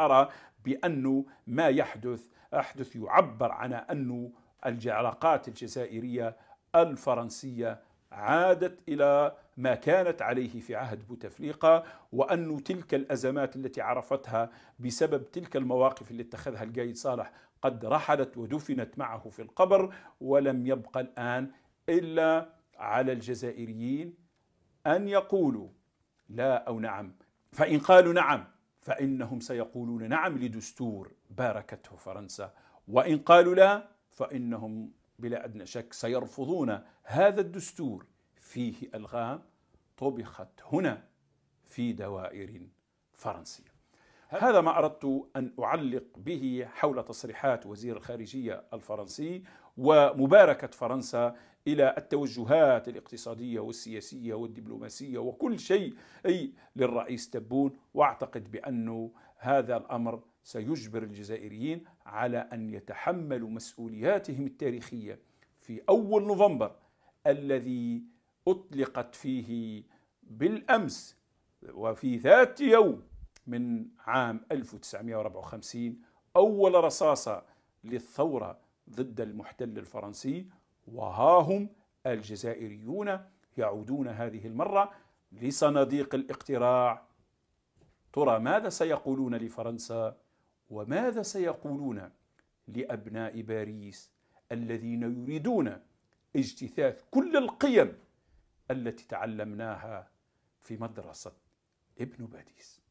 أرى بأنه ما يحدث أحدث يعبر عن أنه العلاقات الجزائرية الفرنسية عادت إلى ما كانت عليه في عهد بوتفليقة وأن تلك الأزمات التي عرفتها بسبب تلك المواقف اللي اتخذها القايد صالح قد رحلت ودفنت معه في القبر ولم يبقى الآن إلا على الجزائريين أن يقولوا لا أو نعم فإن قالوا نعم فإنهم سيقولون نعم لدستور باركته فرنسا وإن قالوا لا فإنهم بلا أدنى شك سيرفضون هذا الدستور فيه ألغام طبخت هنا في دوائر فرنسية هذا ما أردت أن أعلق به حول تصريحات وزير الخارجية الفرنسي ومباركة فرنسا إلى التوجهات الاقتصادية والسياسية والدبلوماسية وكل شيء أي للرئيس تبون وأعتقد بأنه هذا الأمر سيجبر الجزائريين على أن يتحملوا مسؤولياتهم التاريخية في أول نوفمبر الذي أطلقت فيه بالأمس وفي ذات يوم من عام 1954 أول رصاصة للثورة ضد المحتل الفرنسي وها هم الجزائريون يعودون هذه المرة لصناديق الاقتراع ترى ماذا سيقولون لفرنسا وماذا سيقولون لأبناء باريس الذين يريدون اجتثاث كل القيم التي تعلمناها في مدرسة ابن باريس